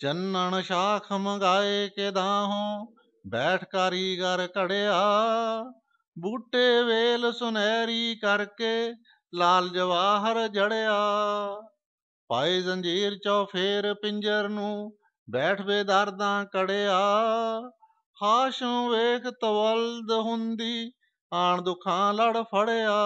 ਚੰਨਣ ਸ਼ਾਖ ਮੰਗਾਏ ਕੇ ਦਾਹੋਂ ਬੈਠ ਕਾਰੀਗਰ ਘੜਿਆ ਬੂਟੇ ਵੇਲ ਸੁਨਹਿਰੀ ਕਰਕੇ ਲਾਲ ਜਵਾਹਰ ਜੜਿਆ ਪਾਏ ਜ਼ੰਜੀਰ ਚੋ ਫੇਰ ਪਿੰਜਰ ਨੂੰ ਬੈਠ ਬੇਦਰਦਾਂ ਕੜਿਆ ਹਾਸ਼ੋਂ ਵੇਖ ਤਵਲਦ ਹੁੰਦੀ ਆਣ ਦੁਖਾਂ ਲੜ ਫੜਿਆ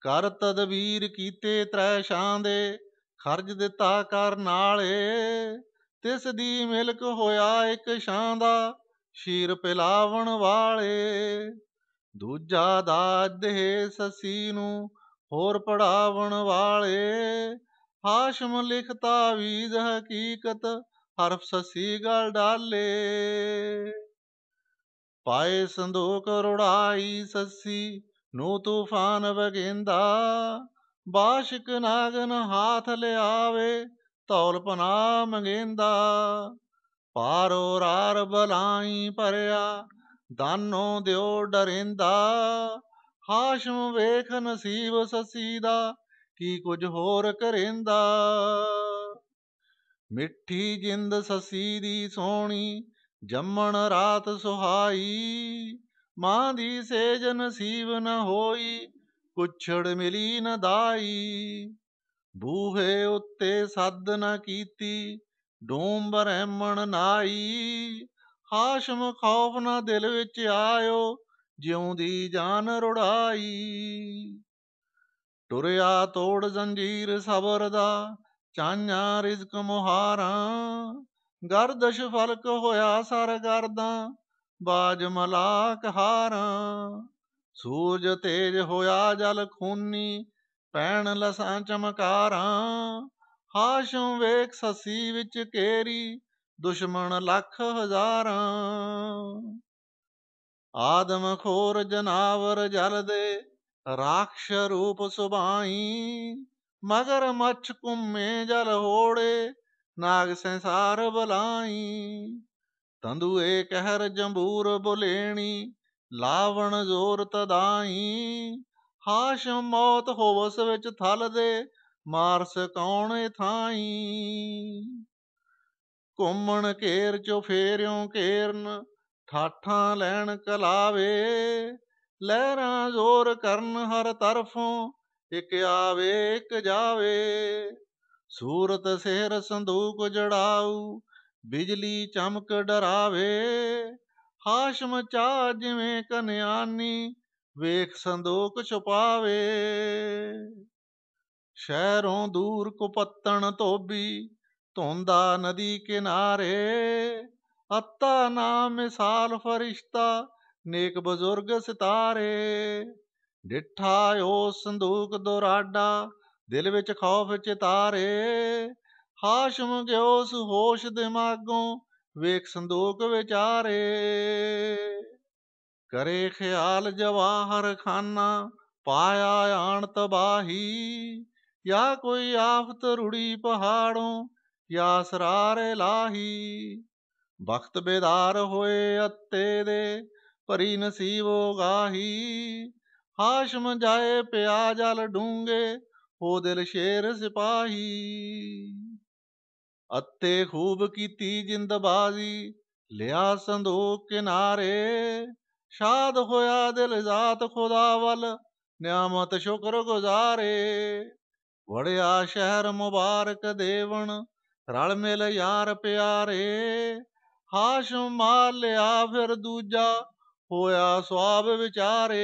ਕਰ ਤਦਬੀਰ ਕੀਤੇ ਤ੍ਰੈ ਸ਼ਾਂ ਦੇ ਖਰਜ ਦਿੱਤਾ ਕਰ ਨਾਲੇ ਤਿਸ ਦੀ ਮਿਲਕ ਹੋਇਆ ਇੱਕ ਸ਼ਾਂ ਦਾ ਸ਼ੀਰ ਪਿਲਾਵਣ ਵਾਲੇ ਦੂਜਾ ਦਾ ਦੇ ਸਸੀ ਨੂੰ ਹੋਰ ਪੜਾਵਣ ਵਾਲੇ ਹਾਸ਼ਮ ਲਿਖਤਾ ਵੀਜ ਹਕੀਕਤ ਹਰਫ ਸਸੀ ਗਲ ਡਾਲੇ ਪਾਏ ਸੰਦੋਖ ਰੁੜਾਈ ਸਸੀ ਨੂੰ ਤੂਫਾਨ ਵਗਿੰਦਾ ਬਾਸ਼ਿਕ ਨਾਗਨ ਹਾਥ ਲਿਆਵੇ ਤੌਲ ਪਨਾ ਮੰਗੇਂਦਾ ਪਾਰੋ ਰਾਰ ਬਲਾਈ ਪਰਿਆ ਦਾਨੋ ਦਿਓ ਡਰਿੰਦਾ ਹਾਸ਼ਮ ਵੇਖ ਨਸੀਬ ਸਸੀ ਦਾ ਕੀ ਕੁਝ ਹੋਰ ਕਰੇਂਦਾ ਮਿੱਠੀ ਜਿੰਦ ਸਸੀ ਦੀ ਸੋਣੀ ਜੰਮਣ ਰਾਤ ਸੁਹਾਈ ਮਾਂ ਦੀ ਸੇਜ ਨਸੀਬ ਨ ਹੋਈ ਕੁਛੜ ਮਿਲੀ ਨਾ ਦਾਈ ਬੂਹੇ ਉੱਤੇ ਸੱਦ ਨਾ ਕੀਤੀ ਡੋਮ ਬ੍ਰਹਮਣ ਨਾਈ ਹਾਸ਼ਮ ਖੌਫ ਨਾ ਦਿਲ ਵਿੱਚ ਆਇਓ ਜਿਉਂਦੀ ਜਾਨ ਰੁੜਾਈ ਟੁਰਿਆ ਤੋੜ ਜ਼ੰਜੀਰ ਸਬਰ ਦਾ ਚਾਨਿਆ ਰਿਜ਼ਕ ਮੁਹਾਰਾ ਗਰਦਸ਼ ਫਲਕ ਹੋਇਆ ਸਰ ਗਰਦਾਂ ਬਾਜ ਮਲਾਕ ਹਾਰਾਂ ਸੂਰਜ ਤੇਜ ਹੋਇਆ ਜਲ ਖੂਨੀ ਪੈਣ ਲਸਾਂ ਚਮਕਾਰਾਂ ਹਾਸ਼ਮ ਵੇਖ ਸਸੀ ਵਿੱਚ ਕੇਰੀ ਦੁਸ਼ਮਣ ਲੱਖ ਹਜ਼ਾਰਾਂ ਆਦਮ ਖੋਰ ਜਨਾਵਰ ਜਲ ਦੇ ਰਾਖਸ਼ ਰੂਪ ਸੁਭਾਈ ਮਗਰ ਮੱਛ ਕੁੰਮੇ ਜਲ ਹੋੜੇ ਨਾਗ ਸੰਸਾਰ ਬਲਾਈ ਤੰਦੂਏ ਕਹਿਰ ਜੰਬੂਰ ਬੁਲੇਣੀ ਲਾਵਣ ਜ਼ੋਰ ਤਦਾਈ ਹਾਸ਼ਮ ਮੌਤ ਹੋਵਸ ਵਿੱਚ ਥਲ ਦੇ ਮਾਰਸ ਕੌਣ ਥਾਈ ਕੁੰਮਣ ਘੇਰ ਚੋ ਫੇਰਿਓ ਘੇਰਨ ਠਾਠਾਂ ਲੈਣ ਕਲਾਵੇ ਲਹਿਰਾਂ ਜ਼ੋਰ ਕਰਨ ਹਰ ਤਰਫੋਂ ਇਕ ਆਵੇ ਇਕ ਜਾਵੇ ਸੂਰਤ ਸਿਹਰ ਸੰਦੂਕ ਜੜਾਉ ਬਿਜਲੀ ਚਮਕ ਡਰਾਵੇ ਹਾਸ਼ਮ ਚਾ ਜਿਵੇਂ ਕਨਿਆਨੀ ਵੇਖ ਸੰਦੋਖ ਛੁਪਾਵੇ ਸ਼ਹਿਰੋਂ ਦੂਰ ਕੁਪੱਤਣ ਧੋਬੀ ਧੁੰਦਾ ਨਦੀ ਕਿਨਾਰੇ ਅੱਤਾ ਨਾਮ ਮਿਸਾਲ ਫਰਿਸ਼ਤਾ ਨੇਕ ਬਜ਼ੁਰਗ ਸਿਤਾਰੇ ਡਿਠਾ ਓ ਸੰਦੂਕ ਦੁਰਾਡਾ ਦਿਲ ਵਿੱਚ ਖੌਫ ਚਿਤਾਰੇ ਹਾਸ਼ਮ ਗਿਓਸ ਹੋਸ਼ ਦਿਮਾਗੋਂ ਵੇਖ ਸੰਦੋਖ ਵਿਚਾਰੇ ਕਰੇ ਖਿਆਲ ਜਵਾਹਰ ਖਾਨਾ ਪਾਇਆ ਆਣ ਤਬਾਹੀ ਯਾ ਕੋਈ ਆਫਤ ਰੁੜੀ ਪਹਾੜੋਂ ਯਾ ਸਰਾਰ ਲਾਹੀ ਬਖਤ ਬੇਦਾਰ ਹੋਏ ਅੱਤੇ ਦੇ ਭਰੀ ਨਸੀਬੋ ਗਾਹੀ ਹਾਸ਼ਮ ਜਾਏ ਪਿਆ ਜਲ ਡੂੰਗੇ ਹੋ ਦਿਲ ਸ਼ੇਰ ਸਿਪਾਹੀ ਅੱਤੇ ਖੂਬ ਕੀਤੀ ਜਿੰਦਬਾਜ਼ੀ ਲਿਆ ਸੰਦੂਕ ਕਿਨਾਰੇ ਸ਼ਾਦ ਹੋਇਆ ਦਿਲ ਜ਼ਾਤ ਖੁਦਾ ਵੱਲ ਨਿਆਮਤ ਸ਼ੁਕਰ ਗੁਜ਼ਾਰੇ ਵੜਿਆ ਸ਼ਹਿਰ ਮੁਬਾਰਕ ਦੇਵਣ ਰਲ ਮਿਲ ਯਾਰ ਪਿਆਰੇ ਹਾਸ਼ਮ ਮਾਲਿਆ ਲਿਆ ਫਿਰ ਦੂਜਾ ਹੋਇਆ ਸਵਾਬ ਵਿਚਾਰੇ